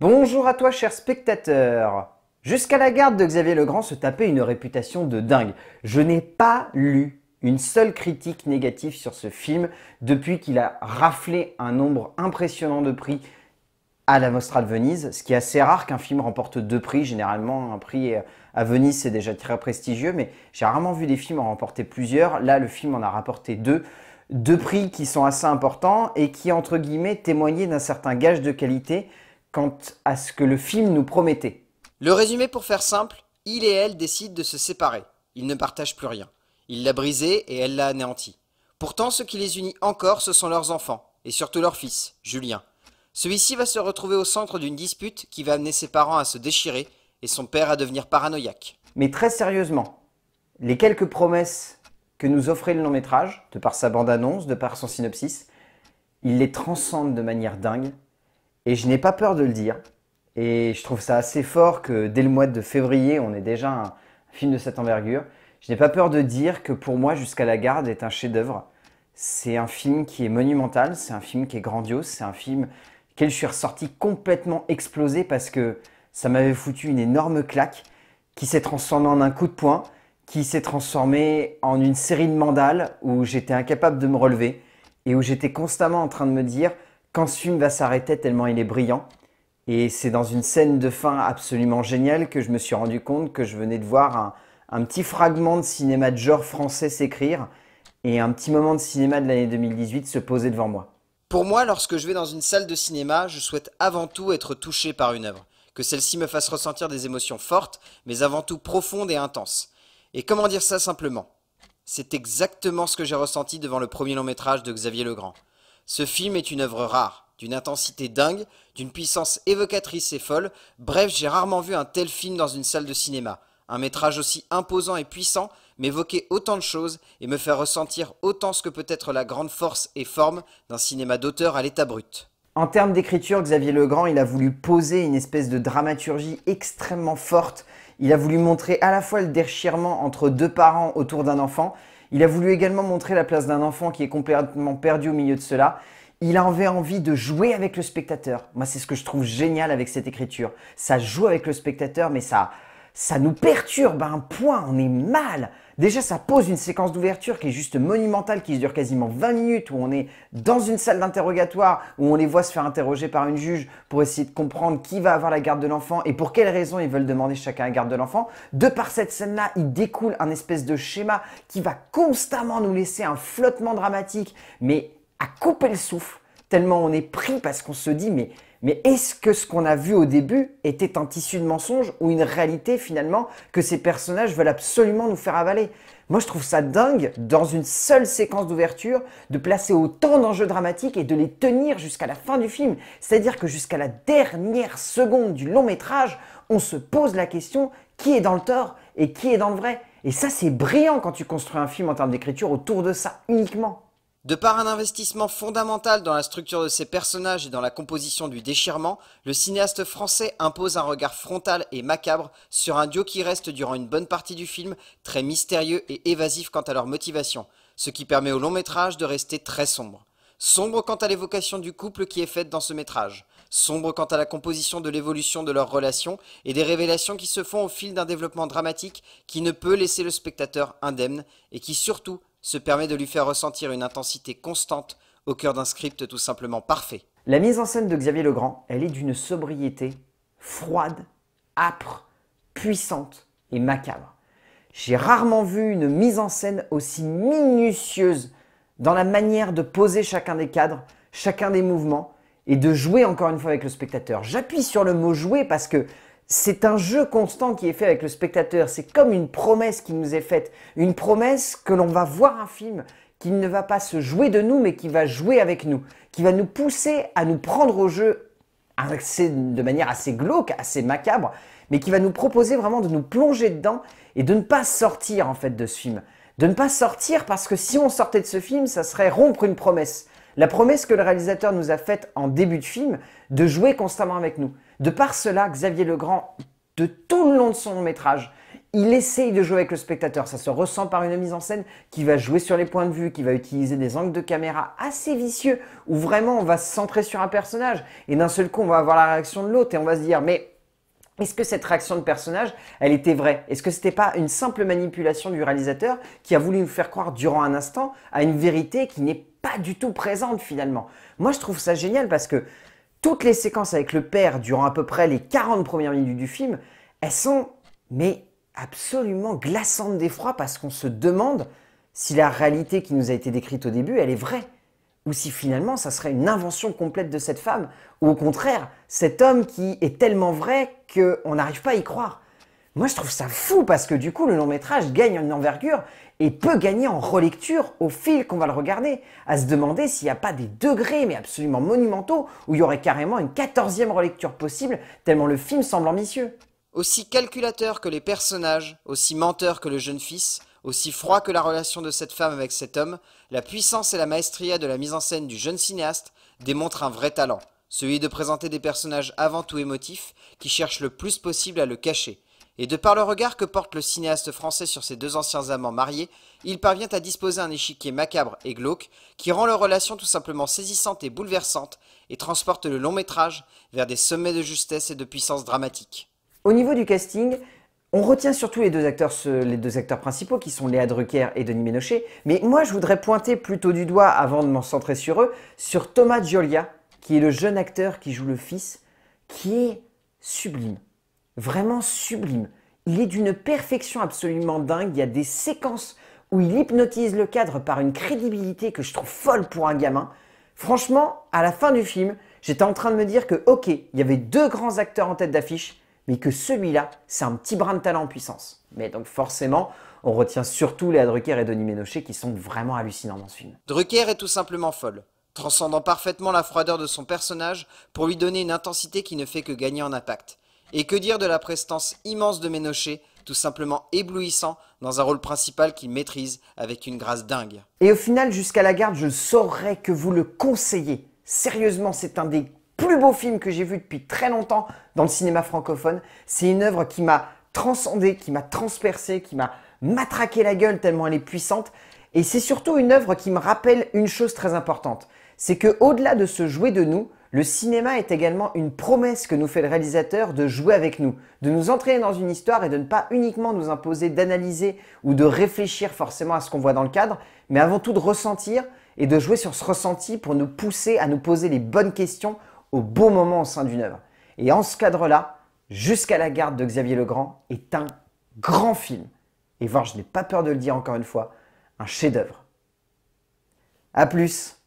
Bonjour à toi, cher spectateur. Jusqu'à la garde de Xavier Legrand se tapait une réputation de dingue. Je n'ai pas lu une seule critique négative sur ce film depuis qu'il a raflé un nombre impressionnant de prix à la Mostra de Venise, ce qui est assez rare qu'un film remporte deux prix. Généralement, un prix euh, à Venise, c'est déjà très prestigieux, mais j'ai rarement vu des films en remporter plusieurs. Là, le film en a rapporté deux deux prix qui sont assez importants et qui, entre guillemets, témoignaient d'un certain gage de qualité quant à ce que le film nous promettait. Le résumé pour faire simple, il et elle décident de se séparer. Ils ne partagent plus rien. Il l'a brisé et elle l'a anéanti. Pourtant, ce qui les unit encore, ce sont leurs enfants, et surtout leur fils, Julien. Celui-ci va se retrouver au centre d'une dispute qui va amener ses parents à se déchirer et son père à devenir paranoïaque. Mais très sérieusement, les quelques promesses que nous offrait le long métrage, de par sa bande-annonce, de par son synopsis, il les transcende de manière dingue et je n'ai pas peur de le dire. Et je trouve ça assez fort que dès le mois de février, on est déjà un film de cette envergure. Je n'ai pas peur de dire que pour moi, Jusqu'à la garde est un chef-d'œuvre. C'est un film qui est monumental, c'est un film qui est grandiose, c'est un film qui je suis ressorti complètement explosé parce que ça m'avait foutu une énorme claque qui s'est transformé en un coup de poing, qui s'est transformé en une série de mandales où j'étais incapable de me relever et où j'étais constamment en train de me dire quand ce film va s'arrêter tellement il est brillant. Et c'est dans une scène de fin absolument géniale que je me suis rendu compte que je venais de voir un, un petit fragment de cinéma de genre français s'écrire et un petit moment de cinéma de l'année 2018 se poser devant moi. Pour moi, lorsque je vais dans une salle de cinéma, je souhaite avant tout être touché par une œuvre, que celle-ci me fasse ressentir des émotions fortes, mais avant tout profondes et intenses. Et comment dire ça simplement C'est exactement ce que j'ai ressenti devant le premier long métrage de Xavier Legrand. Ce film est une œuvre rare, d'une intensité dingue, d'une puissance évocatrice et folle. Bref, j'ai rarement vu un tel film dans une salle de cinéma. Un métrage aussi imposant et puissant m'évoquer autant de choses et me faire ressentir autant ce que peut être la grande force et forme d'un cinéma d'auteur à l'état brut. En termes d'écriture, Xavier Legrand, il a voulu poser une espèce de dramaturgie extrêmement forte. Il a voulu montrer à la fois le déchirement entre deux parents autour d'un enfant, il a voulu également montrer la place d'un enfant qui est complètement perdu au milieu de cela. Il avait envie de jouer avec le spectateur. Moi, c'est ce que je trouve génial avec cette écriture. Ça joue avec le spectateur, mais ça, ça nous perturbe à un point, on est mal. Déjà, ça pose une séquence d'ouverture qui est juste monumentale, qui dure quasiment 20 minutes, où on est dans une salle d'interrogatoire, où on les voit se faire interroger par une juge pour essayer de comprendre qui va avoir la garde de l'enfant et pour quelles raisons ils veulent demander chacun la garde de l'enfant. De par cette scène-là, il découle un espèce de schéma qui va constamment nous laisser un flottement dramatique, mais à couper le souffle tellement on est pris parce qu'on se dit mais, mais est-ce que ce qu'on a vu au début était un tissu de mensonges ou une réalité finalement que ces personnages veulent absolument nous faire avaler Moi je trouve ça dingue dans une seule séquence d'ouverture de placer autant d'enjeux dramatiques et de les tenir jusqu'à la fin du film. C'est-à-dire que jusqu'à la dernière seconde du long métrage, on se pose la question qui est dans le tort et qui est dans le vrai. Et ça c'est brillant quand tu construis un film en termes d'écriture autour de ça uniquement. De par un investissement fondamental dans la structure de ses personnages et dans la composition du déchirement, le cinéaste français impose un regard frontal et macabre sur un duo qui reste durant une bonne partie du film très mystérieux et évasif quant à leur motivation, ce qui permet au long métrage de rester très sombre. Sombre quant à l'évocation du couple qui est faite dans ce métrage, sombre quant à la composition de l'évolution de leur relation et des révélations qui se font au fil d'un développement dramatique qui ne peut laisser le spectateur indemne et qui surtout se permet de lui faire ressentir une intensité constante au cœur d'un script tout simplement parfait. La mise en scène de Xavier Legrand, elle est d'une sobriété froide, âpre, puissante et macabre. J'ai rarement vu une mise en scène aussi minutieuse dans la manière de poser chacun des cadres, chacun des mouvements et de jouer encore une fois avec le spectateur. J'appuie sur le mot jouer parce que c'est un jeu constant qui est fait avec le spectateur. C'est comme une promesse qui nous est faite. Une promesse que l'on va voir un film qui ne va pas se jouer de nous, mais qui va jouer avec nous, qui va nous pousser à nous prendre au jeu de manière assez glauque, assez macabre, mais qui va nous proposer vraiment de nous plonger dedans et de ne pas sortir en fait de ce film. De ne pas sortir parce que si on sortait de ce film, ça serait rompre une promesse. La promesse que le réalisateur nous a faite en début de film, de jouer constamment avec nous. De par cela, Xavier Legrand, de tout le long de son long métrage, il essaye de jouer avec le spectateur. Ça se ressent par une mise en scène qui va jouer sur les points de vue, qui va utiliser des angles de caméra assez vicieux, où vraiment on va se centrer sur un personnage, et d'un seul coup on va avoir la réaction de l'autre, et on va se dire, mais est-ce que cette réaction de personnage, elle était vraie Est-ce que c'était pas une simple manipulation du réalisateur qui a voulu nous faire croire durant un instant à une vérité qui n'est pas du tout présente finalement Moi, je trouve ça génial parce que toutes les séquences avec le père durant à peu près les 40 premières minutes du film, elles sont mais absolument glaçantes d'effroi parce qu'on se demande si la réalité qui nous a été décrite au début, elle est vraie ou si finalement ça serait une invention complète de cette femme, ou au contraire, cet homme qui est tellement vrai qu'on n'arrive pas à y croire. Moi, je trouve ça fou parce que du coup, le long métrage gagne en envergure et peut gagner en relecture au fil qu'on va le regarder, à se demander s'il n'y a pas des degrés, mais absolument monumentaux, où il y aurait carrément une quatorzième relecture possible, tellement le film semble ambitieux. Aussi calculateur que les personnages, aussi menteur que le jeune fils, aussi froid que la relation de cette femme avec cet homme, la puissance et la maestria de la mise en scène du jeune cinéaste démontrent un vrai talent, celui de présenter des personnages avant tout émotifs qui cherchent le plus possible à le cacher. Et de par le regard que porte le cinéaste français sur ses deux anciens amants mariés, il parvient à disposer un échiquier macabre et glauque qui rend leur relation tout simplement saisissante et bouleversante et transporte le long métrage vers des sommets de justesse et de puissance dramatique. Au niveau du casting, on retient surtout les deux, acteurs, principaux qui sont Léa Drucker et Denis Ménochet, mais moi je voudrais pointer plutôt du doigt, avant de m'en centrer sur eux, sur Thomas Giolia, qui est le jeune acteur qui joue le fils, qui est sublime, vraiment sublime. Il est d'une perfection absolument dingue, il y a des séquences où il hypnotise le cadre par une crédibilité que je trouve folle pour un gamin. Franchement, à la fin du film, j'étais en train de me dire que ok, il y avait deux grands acteurs en tête d'affiche, mais que celui-là, c'est un petit brin de talent en puissance. Mais donc forcément, on retient surtout Léa Drucker et Denis Ménochet qui sont vraiment hallucinants dans ce film. Drucker est tout simplement folle, transcendant parfaitement la froideur de son personnage pour lui donner une intensité qui ne fait que gagner en impact. Et que dire de la prestance immense de Ménochet, tout simplement éblouissant dans un rôle principal qu'il maîtrise avec une grâce dingue. Et au final, jusqu'à la garde, je saurais que vous le conseillez. Sérieusement, c'est un des plus beau film que j'ai vu depuis très longtemps dans le cinéma francophone. C'est une œuvre qui m'a transcendé, qui m'a transpercé, qui m'a matraqué la gueule tellement elle est puissante. Et c'est surtout une œuvre qui me rappelle une chose très importante. C'est que au-delà de se jouer de nous, le cinéma est également une promesse que nous fait le réalisateur de jouer avec nous, de nous entraîner dans une histoire et de ne pas uniquement nous imposer d'analyser ou de réfléchir forcément à ce qu'on voit dans le cadre, mais avant tout de ressentir et de jouer sur ce ressenti pour nous pousser à nous poser les bonnes questions au beau moment au sein d'une œuvre. Et en ce cadre-là, Jusqu'à la garde de Xavier Legrand est un grand film. Et voir, je n'ai pas peur de le dire encore une fois, un chef-d'œuvre. A plus